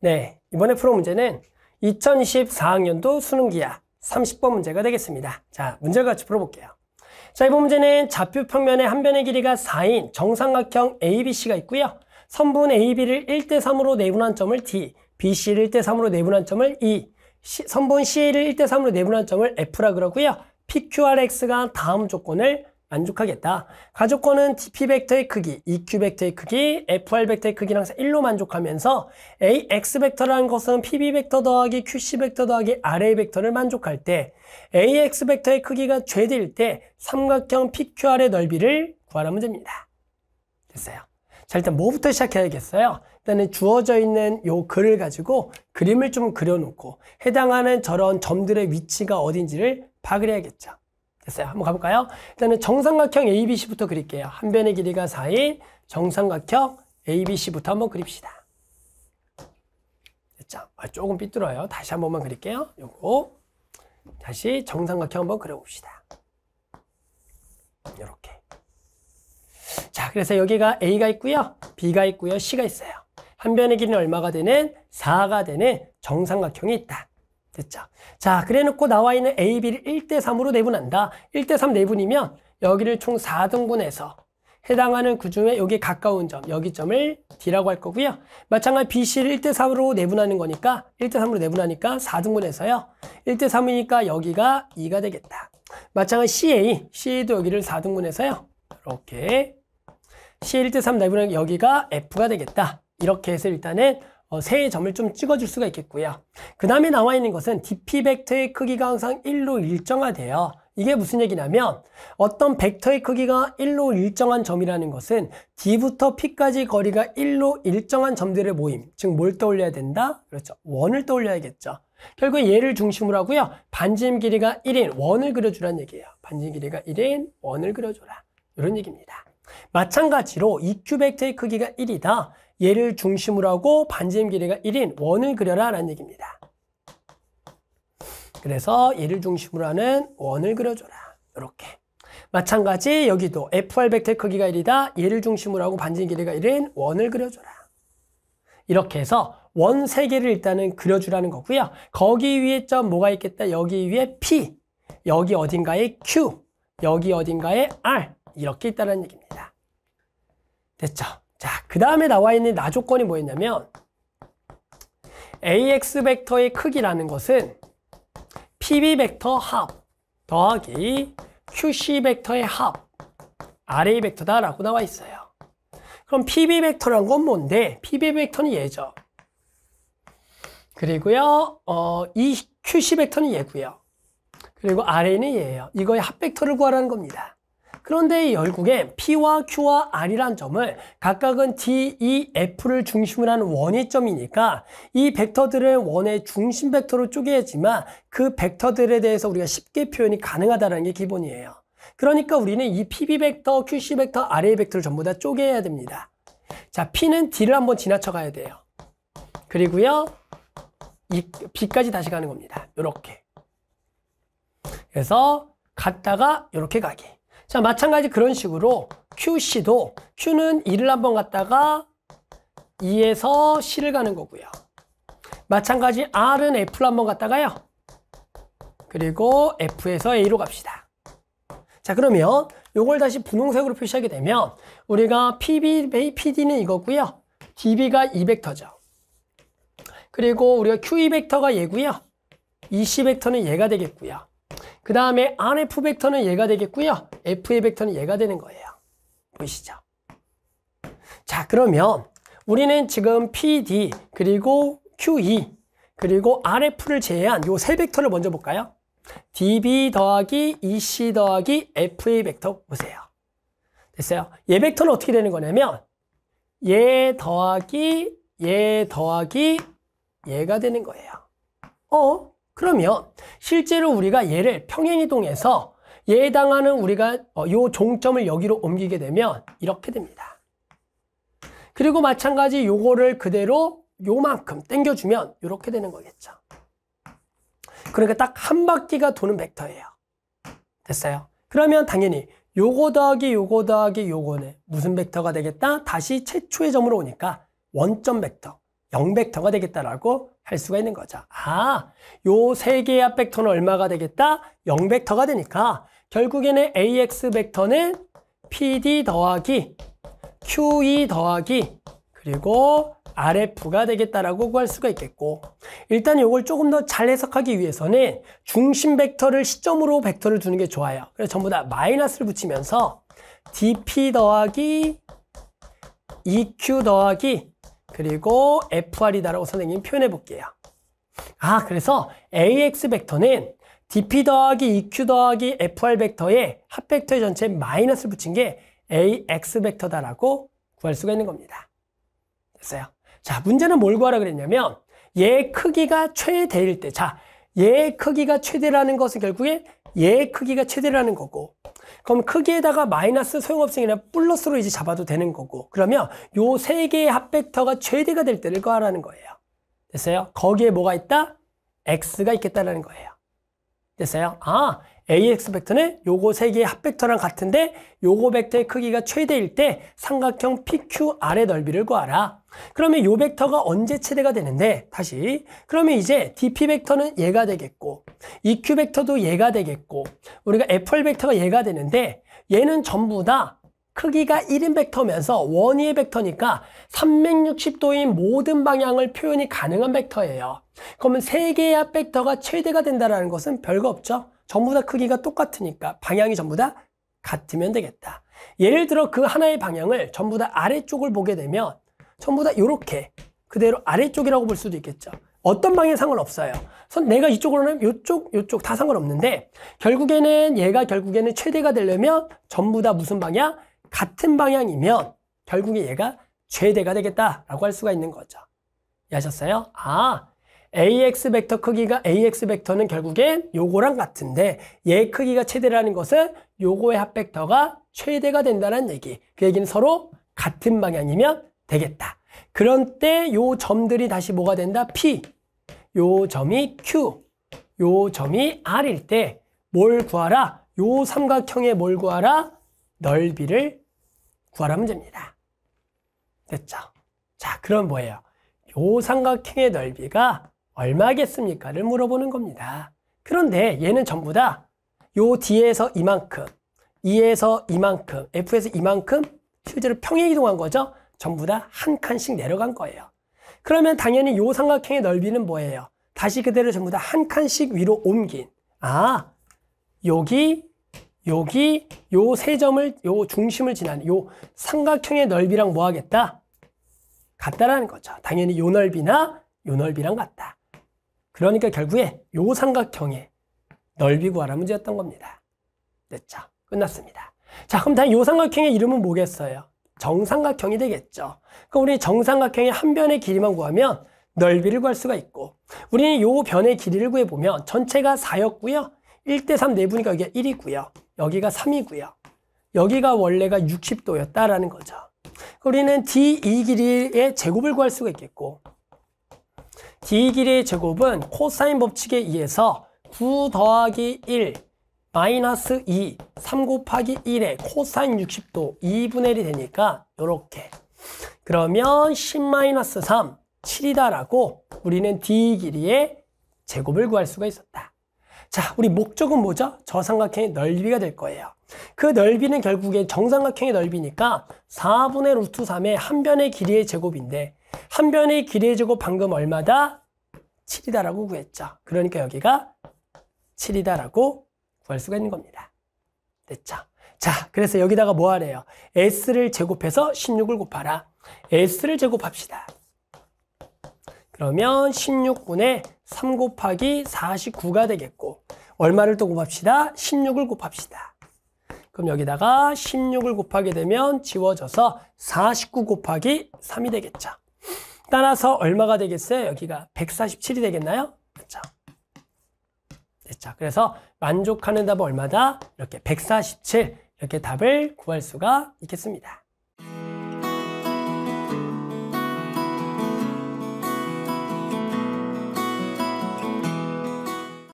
네, 이번에 풀어 문제는 2024학년도 수능기하 30번 문제가 되겠습니다. 자, 문제 같이 풀어볼게요. 자, 이번 문제는 좌표 평면의 한 변의 길이가 4인 정삼각형 ABC가 있고요. 선분 AB를 1대 3으로 내분한 점을 D, BC를 1대 3으로 내분한 점을 E, 선분 CA를 1대 3으로 내분한 점을 F라 그러고요. PQRX가 다음 조건을 만족하겠다. 가족권은 TP 벡터의 크기, EQ 벡터의 크기, FR 벡터의 크기랑 1로 만족하면서 AX 벡터라는 것은 PB 벡터 더하기 QC 벡터 더하기 RA 벡터를 만족할 때 AX 벡터의 크기가 최대일 때 삼각형 PQR의 넓이를 구하라 면됩니다 됐어요. 자 일단 뭐부터 시작해야겠어요? 일단은 주어져 있는 요 글을 가지고 그림을 좀 그려놓고 해당하는 저런 점들의 위치가 어딘지를 파악을 해야겠죠. 됐어요. 한번 가볼까요? 일단은 정삼각형 ABC부터 그릴게요. 한 변의 길이가 4인 정삼각형 ABC부터 한번 그립시다. 됐죠? 아, 조금 삐뚤어요. 다시 한 번만 그릴게요. 요거 다시 정삼각형 한번 그려봅시다. 이렇게. 자, 그래서 여기가 A가 있고요. B가 있고요. C가 있어요. 한 변의 길이는 얼마가 되는? 4가 되는 정삼각형이 있다. 됐죠. 자, 그래 놓고 나와 있는 A, B를 1대 3으로 내분한다. 1대 3 내분이면 여기를 총 4등분해서 해당하는 그 중에 여기 가까운 점, 여기 점을 D라고 할 거고요. 마찬가지 BC를 1대 3으로 내분하는 거니까 1대 3으로 내분하니까 4등분해서요. 1대 3이니까 여기가 2가 되겠다. 마찬가지 CA, CA도 여기를 4등분해서요. 이렇게 C1대3 내분하는 여기가 F가 되겠다. 이렇게 해서 일단은 어, 세 점을 좀 찍어줄 수가 있겠고요. 그 다음에 나와 있는 것은 DP 벡터의 크기가 항상 1로 일정화돼요. 이게 무슨 얘기냐면 어떤 벡터의 크기가 1로 일정한 점이라는 것은 D부터 P까지 거리가 1로 일정한 점들의 모임 즉 뭘 떠올려야 된다? 그렇죠. 원을 떠올려야겠죠. 결국 얘를 중심으로 하고요. 반지름 길이가 1인 원을 그려주라는 얘기예요. 반지름 길이가 1인 원을 그려줘라. 이런 얘기입니다. 마찬가지로 EQ 벡터의 크기가 1이다. 얘를 중심으로 하고 반지름 길이가 1인 원을 그려라 라는 얘기입니다. 그래서 얘를 중심으로 하는 원을 그려줘라. 이렇게. 마찬가지 여기도 FR 벡터 크기가 1이다. 얘를 중심으로 하고 반지름 길이가 1인 원을 그려줘라. 이렇게 해서 원 3개를 일단은 그려주라는 거고요. 거기 위에 점 뭐가 있겠다. 여기 위에 P, 여기 어딘가에 Q, 여기 어딘가에 R 이렇게 있다는 얘기입니다. 됐죠? 자, 그 다음에 나와 있는 나 조건이 뭐였냐면 ax 벡터의 크기라는 것은 pb 벡터 합 더하기 qc 벡터의 합 ra 벡터다 라고 나와 있어요. 그럼 pb 벡터란 건 뭔데? pb 벡터는 얘죠. 그리고요, 어, 이 qc 벡터는 얘고요. 그리고 ra는 얘예요. 이거의 합 벡터를 구하라는 겁니다. 그런데 열국에 P와 Q와 R이란 점을 각각은 D, E, F를 중심으로 한원의점이니까이 벡터들은 원의 중심 벡터로 쪼개지만 야그 벡터들에 대해서 우리가 쉽게 표현이 가능하다는 게 기본이에요. 그러니까 우리는 이 PB 벡터, QC 벡터, RA 벡터를 전부 다 쪼개야 됩니다. 자, P는 D를 한번 지나쳐 가야 돼요. 그리고요, 이 B까지 다시 가는 겁니다. 이렇게 그래서 갔다가 이렇게 가게 자, 마찬가지 그런 식으로 QC도 Q는 1을 한번 갔다가 2에서 C를 가는 거고요. 마찬가지 R은 f 를 한번 갔다가요. 그리고 F에서 A로 갑시다. 자 그러면 이걸 다시 분홍색으로 표시하게 되면 우리가 PB, PD는 이거고요. DB가 2 벡터죠. 그리고 우리가 QE 벡터가 얘고요. EC 벡터는 얘가 되겠고요. 그 다음에 RF 벡터는 얘가 되겠고요. FA 벡터는 얘가 되는 거예요. 보이시죠? 자 그러면 우리는 지금 PD 그리고 QE 그리고 RF를 제외한 요 세 벡터를 먼저 볼까요? DB 더하기 EC 더하기 FA 벡터 보세요. 됐어요. 얘 벡터는 어떻게 되는 거냐면 얘 더하기 얘 더하기 얘가 되는 거예요. 어? 그러면 실제로 우리가 얘를 평행이동해서 얘에 당하는 우리가 어, 요 종점을 여기로 옮기게 되면 이렇게 됩니다. 그리고 마찬가지 요거를 그대로 요만큼 당겨주면 이렇게 되는 거겠죠. 그러니까 딱 한 바퀴가 도는 벡터예요. 됐어요? 그러면 당연히 요거 더하기 요거 더하기 요거는 무슨 벡터가 되겠다? 다시 최초의 점으로 오니까 원점 벡터, 0벡터가 되겠다라고 할 수가 있는 거죠. 아, 요 세 개의 합 벡터는 얼마가 되겠다? 0 벡터가 되니까 결국에는 ax 벡터는 pd 더하기 qe 더하기 그리고 RF가 되겠다라고 구할 수가 있겠고 일단 이걸 조금 더 잘 해석하기 위해서는 중심 벡터를 시점으로 벡터를 두는 게 좋아요 그래서 전부 다 마이너스를 붙이면서 dp 더하기 eq 더하기 그리고 FR이다라고 선생님 표현해 볼게요. 아, 그래서 AX 벡터는 DP 더하기 EQ 더하기 FR 벡터에 합 벡터의 전체 마이너스를 붙인 게 AX 벡터다라고 구할 수가 있는 겁니다. 됐어요. 자, 문제는 뭘 구하라 그랬냐면 얘 크기가 최대일 때 자, 얘 크기가 최대라는 것은 결국에 얘 크기가 최대라는 거고 그럼 크기에다가 마이너스 소용없생 이나 플러스로 이제 잡아도 되는 거고 그러면 요 세 개의 합벡터가 최대가 될 때를 구하라는 거예요. 됐어요? 거기에 뭐가 있다? x가 있겠다라는 거예요. 됐어요? 아, ax 벡터는 요거 세 개의 합벡터랑 같은데 요거 벡터의 크기가 최대일 때 삼각형 PQR의 넓이를 구하라. 그러면 요 벡터가 언제 최대가 되는데 다시 그러면 이제 dp 벡터는 얘가 되겠고 eq 벡터도 얘가 되겠고 우리가 fl 벡터가 얘가 되는데 얘는 전부 다 크기가 1인 벡터면서 원위의 벡터니까 360도인 모든 방향을 표현이 가능한 벡터예요. 그러면 세개의 벡터가 최대가 된다는 것은 별거 없죠. 전부 다 크기가 똑같으니까 방향이 전부 다 같으면 되겠다. 예를 들어 그 하나의 방향을 전부 다 아래쪽을 보게 되면 전부 다 이렇게 그대로 아래쪽이라고 볼 수도 있겠죠. 어떤 방향 상관없어요. 선 내가 이쪽으로 하면 이쪽, 이쪽 다 상관없는데 결국에는 얘가 결국에는 최대가 되려면 전부 다 무슨 방향? 같은 방향이면 결국에 얘가 최대가 되겠다라고 할 수가 있는 거죠. 이해하셨어요? 아, AX 벡터 크기가 AX 벡터는 결국엔 요거랑 같은데 얘 크기가 최대라는 것은 요거의 합 벡터가 최대가 된다는 얘기. 그 얘기는 서로 같은 방향이면 되겠다. 그런 때요 점들이 다시 뭐가 된다? P. 요 점이 Q. 요 점이 R일 때 뭘 구하라? 요삼각형에뭘 구하라? 넓이를 구하라 문제입니다. 됐죠? 자, 그럼 뭐예요? 요 삼각형의 넓이가 얼마겠습니까?를 물어보는 겁니다. 그런데 얘는 전부 다 요 d 에서 이만큼, e 에서 이만큼, F에서 이만큼 실제로 평행 이동한 거죠. 전부 다 한 칸씩 내려간 거예요. 그러면 당연히 요 삼각형의 넓이는 뭐예요? 다시 그대로 전부 다 한 칸씩 위로 옮긴. 아, 여기, 여기, 요 세 점을, 요 중심을 지난 요 삼각형의 넓이랑 뭐 하겠다? 같다라는 거죠. 당연히 요 넓이나 요 넓이랑 같다. 그러니까 결국에 요 삼각형의 넓이 구하라는 문제였던 겁니다. 됐죠? 끝났습니다. 자, 그럼 다음 요 삼각형의 이름은 뭐겠어요? 정삼각형이 되겠죠. 그럼 우리 정삼각형의 한 변의 길이만 구하면 넓이를 구할 수가 있고 우리는 요 변의 길이를 구해보면 전체가 4였고요. 1대3 내부니까 여기가 1이고요. 여기가 3이고요. 여기가 원래가 60도였다라는 거죠. 우리는 D2 길이의 제곱을 구할 수가 있겠고 D 2 길이의 제곱은 코사인 법칙에 의해서 9 더하기 1 마이너스 2, 3 곱하기 1에 코사인 60도 2분의 1이 되니까 이렇게 그러면 10 마이너스 3, 7이다라고 우리는 D 길이의 제곱을 구할 수가 있었다. 자, 우리 목적은 뭐죠? 저 삼각형의 넓이가 될 거예요. 그 넓이는 결국에 정삼각형의 넓이니까 4분의 루트 3의 한 변의 길이의 제곱인데 한 변의 길이의 제곱 방금 얼마다? 7이다라고 구했죠. 그러니까 여기가 7이다라고 구할 수가 있는 겁니다. 됐죠? 네, 자, 그래서 여기다가 뭐 하래요? S를 제곱해서 16을 곱하라. S를 제곱합시다. 그러면 16분의 3 곱하기 49가 되겠고 얼마를 또 곱합시다? 16을 곱합시다. 그럼 여기다가 16을 곱하게 되면 지워져서 49 곱하기 3이 되겠죠. 따라서 얼마가 되겠어요? 여기가 147이 되겠나요? 그렇죠. 됐 그래서 만족하는 답은 얼마다? 이렇게 147 이렇게 답을 구할 수가 있겠습니다.